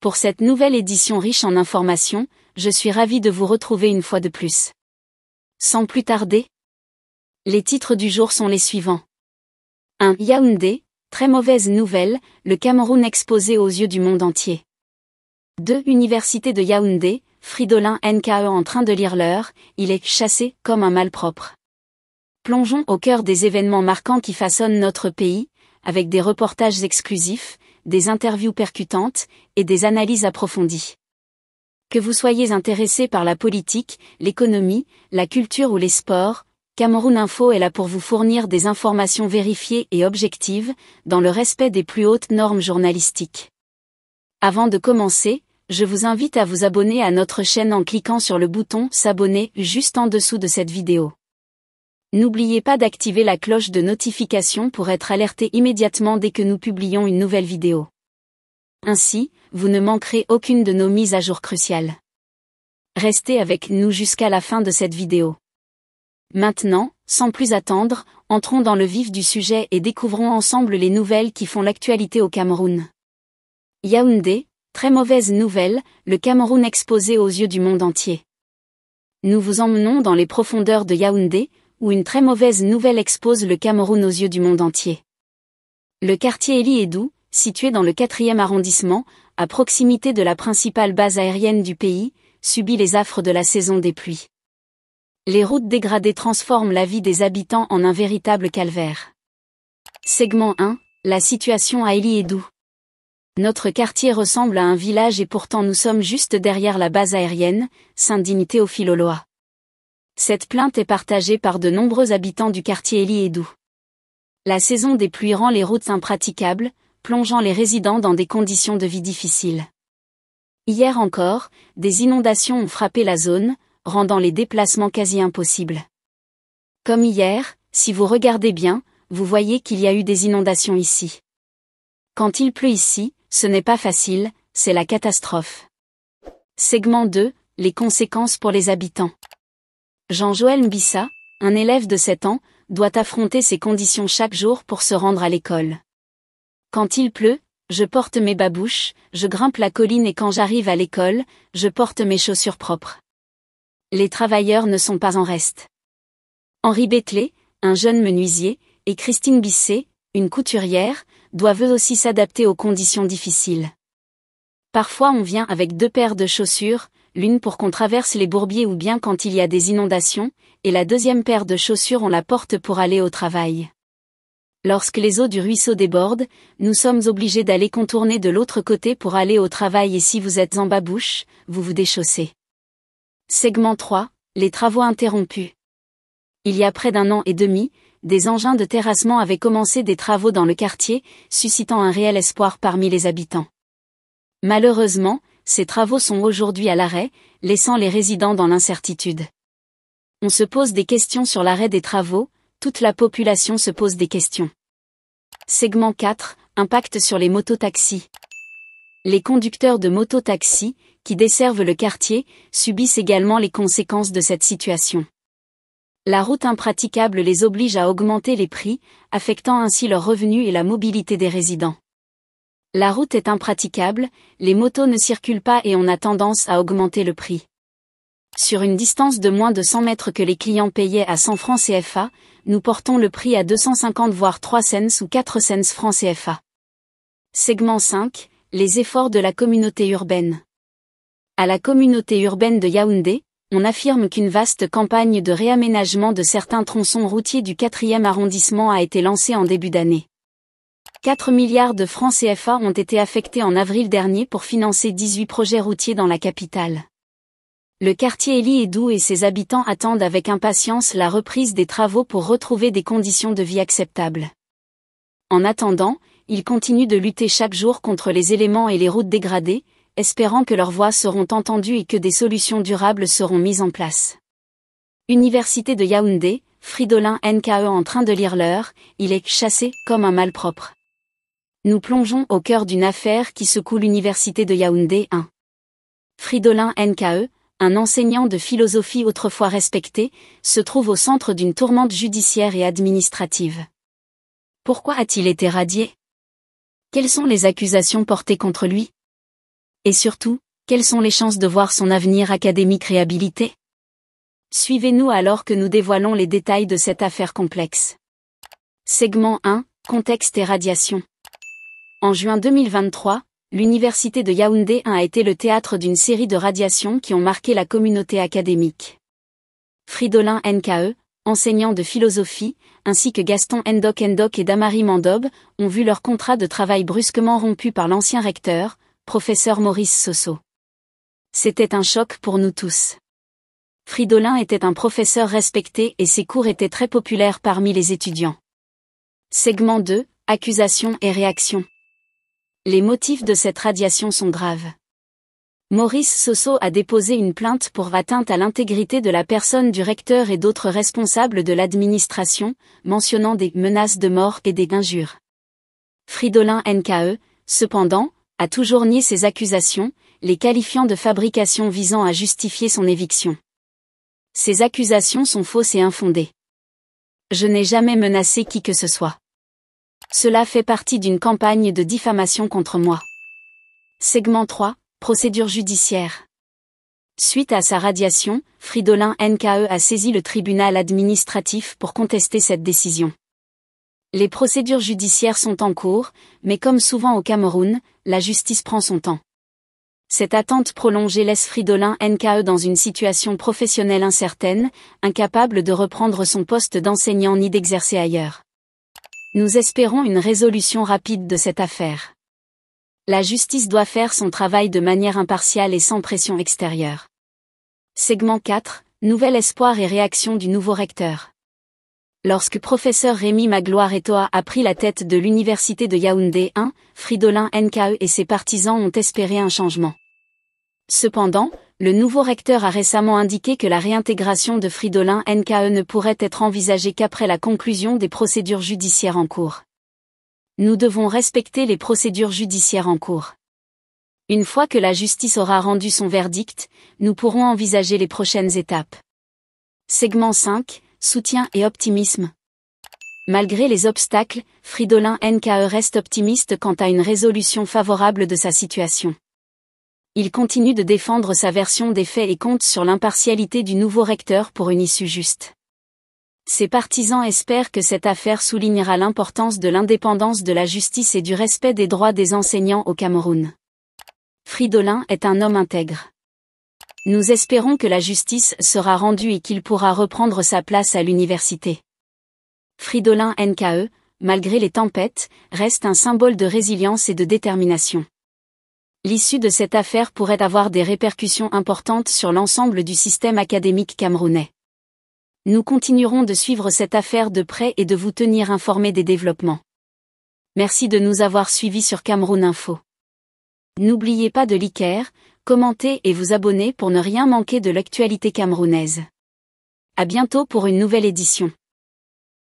pour cette nouvelle édition riche en informations, je suis ravi de vous retrouver une fois de plus. Sans plus tarder, les titres du jour sont les suivants. 1. Yaoundé, très mauvaise nouvelle, le Cameroun exposé aux yeux du monde entier. 2. Université de Yaoundé, Fridolin NKE en train de lire l'heure, il est chassé comme un malpropre. Plongeons au cœur des événements marquants qui façonnent notre pays, avec des reportages exclusifs, des interviews percutantes et des analyses approfondies. Que vous soyez intéressé par la politique, l'économie, la culture ou les sports, Cameroun Info est là pour vous fournir des informations vérifiées et objectives, dans le respect des plus hautes normes journalistiques. Avant de commencer, je vous invite à vous abonner à notre chaîne en cliquant sur le bouton S'abonner juste en dessous de cette vidéo. N'oubliez pas d'activer la cloche de notification pour être alerté immédiatement dès que nous publions une nouvelle vidéo. Ainsi, vous ne manquerez aucune de nos mises à jour cruciales. Restez avec nous jusqu'à la fin de cette vidéo. Maintenant, sans plus attendre, entrons dans le vif du sujet et découvrons ensemble les nouvelles qui font l'actualité au Cameroun. Yaoundé, très mauvaise nouvelle, le Cameroun exposé aux yeux du monde entier nous vous emmenons dans les profondeurs de Yaoundé, où une très mauvaise nouvelle expose le Cameroun aux yeux du monde entier. Le quartier Eli Edou, situé dans le 4e arrondissement, à proximité de la principale base aérienne du pays, subit les affres de la saison des pluies. Les routes dégradées transforment la vie des habitants en un véritable calvaire. Segment 1. La situation à Eli Edou. Notre quartier ressemble à un village et pourtant nous sommes juste derrière la base aérienne, Saint-Dignité au cette plainte est partagée par de nombreux habitants du quartier Elie-Edou. La saison des pluies rend les routes impraticables, plongeant les résidents dans des conditions de vie difficiles. Hier encore, des inondations ont frappé la zone, rendant les déplacements quasi impossibles. Comme hier, si vous regardez bien, vous voyez qu'il y a eu des inondations ici. Quand il pleut ici, ce n'est pas facile, c'est la catastrophe. Segment 2, les conséquences pour les habitants. Jean-Joël Mbissa, un élève de 7 ans, doit affronter ces conditions chaque jour pour se rendre à l'école. Quand il pleut, je porte mes babouches, je grimpe la colline et quand j'arrive à l'école, je porte mes chaussures propres. Les travailleurs ne sont pas en reste. Henri Bétlé, un jeune menuisier, et Christine Bisset, une couturière, doivent eux aussi s'adapter aux conditions difficiles. Parfois on vient avec deux paires de chaussures, l'une pour qu'on traverse les bourbiers ou bien quand il y a des inondations, et la deuxième paire de chaussures on la porte pour aller au travail. Lorsque les eaux du ruisseau débordent, nous sommes obligés d'aller contourner de l'autre côté pour aller au travail et si vous êtes en babouche, vous vous déchaussez. Segment 3. Les travaux interrompus. Il y a près d'un an et demi, des engins de terrassement avaient commencé des travaux dans le quartier, suscitant un réel espoir parmi les habitants. Malheureusement, ces travaux sont aujourd'hui à l'arrêt, laissant les résidents dans l'incertitude. On se pose des questions sur l'arrêt des travaux, toute la population se pose des questions. Segment 4, Impact sur les mototaxis. Les conducteurs de mototaxis, qui desservent le quartier, subissent également les conséquences de cette situation. La route impraticable les oblige à augmenter les prix, affectant ainsi leurs revenus et la mobilité des résidents. La route est impraticable, les motos ne circulent pas et on a tendance à augmenter le prix. Sur une distance de moins de 100 mètres que les clients payaient à 100 francs CFA, nous portons le prix à 250 voire 3 cents ou 4 cents francs CFA. Segment 5. Les efforts de la communauté urbaine. À la communauté urbaine de Yaoundé, on affirme qu'une vaste campagne de réaménagement de certains tronçons routiers du 4e arrondissement a été lancée en début d'année. 4 milliards de francs CFA ont été affectés en avril dernier pour financer 18 projets routiers dans la capitale. Le quartier Élie Doux et ses habitants attendent avec impatience la reprise des travaux pour retrouver des conditions de vie acceptables. En attendant, ils continuent de lutter chaque jour contre les éléments et les routes dégradées, espérant que leurs voix seront entendues et que des solutions durables seront mises en place. Université de Yaoundé, Fridolin NKE en train de lire l'heure, il est chassé comme un malpropre. Nous plongeons au cœur d'une affaire qui secoue l'université de Yaoundé 1. Fridolin NKE, un enseignant de philosophie autrefois respecté, se trouve au centre d'une tourmente judiciaire et administrative. Pourquoi a-t-il été radié Quelles sont les accusations portées contre lui Et surtout, quelles sont les chances de voir son avenir académique réhabilité Suivez-nous alors que nous dévoilons les détails de cette affaire complexe. Segment 1. Contexte et radiation. En juin 2023, l'université de Yaoundé 1 a été le théâtre d'une série de radiations qui ont marqué la communauté académique. Fridolin NKE, enseignant de philosophie, ainsi que Gaston Ndok Ndok et Damari Mandob, ont vu leur contrat de travail brusquement rompu par l'ancien recteur, professeur Maurice Sosso. C'était un choc pour nous tous. Fridolin était un professeur respecté et ses cours étaient très populaires parmi les étudiants. Segment 2. Accusations et réactions. Les motifs de cette radiation sont graves. Maurice Sosso a déposé une plainte pour atteinte à l'intégrité de la personne du recteur et d'autres responsables de l'administration, mentionnant des menaces de mort et des injures. Fridolin NKE, cependant, a toujours nié ces accusations, les qualifiant de fabrication visant à justifier son éviction. Ces accusations sont fausses et infondées. Je n'ai jamais menacé qui que ce soit. Cela fait partie d'une campagne de diffamation contre moi. Segment 3, procédure judiciaire. Suite à sa radiation, Fridolin NKE a saisi le tribunal administratif pour contester cette décision. Les procédures judiciaires sont en cours, mais comme souvent au Cameroun, la justice prend son temps. Cette attente prolongée laisse Fridolin NKE dans une situation professionnelle incertaine, incapable de reprendre son poste d'enseignant ni d'exercer ailleurs. Nous espérons une résolution rapide de cette affaire. La justice doit faire son travail de manière impartiale et sans pression extérieure. Segment 4. Nouvel espoir et réaction du nouveau recteur. Lorsque professeur Rémi Magloire Etoa a pris la tête de l'université de Yaoundé 1, Fridolin NKE et ses partisans ont espéré un changement. Cependant, le nouveau recteur a récemment indiqué que la réintégration de Fridolin NKE ne pourrait être envisagée qu'après la conclusion des procédures judiciaires en cours. Nous devons respecter les procédures judiciaires en cours. Une fois que la justice aura rendu son verdict, nous pourrons envisager les prochaines étapes. Segment 5, soutien et optimisme. Malgré les obstacles, Fridolin NKE reste optimiste quant à une résolution favorable de sa situation. Il continue de défendre sa version des faits et compte sur l'impartialité du nouveau recteur pour une issue juste. Ses partisans espèrent que cette affaire soulignera l'importance de l'indépendance de la justice et du respect des droits des enseignants au Cameroun. Fridolin est un homme intègre. Nous espérons que la justice sera rendue et qu'il pourra reprendre sa place à l'université. Fridolin NKE, malgré les tempêtes, reste un symbole de résilience et de détermination. L'issue de cette affaire pourrait avoir des répercussions importantes sur l'ensemble du système académique camerounais. Nous continuerons de suivre cette affaire de près et de vous tenir informés des développements. Merci de nous avoir suivis sur Cameroun Info. N'oubliez pas de liker, commentez et vous abonnez pour ne rien manquer de l'actualité camerounaise. À bientôt pour une nouvelle édition.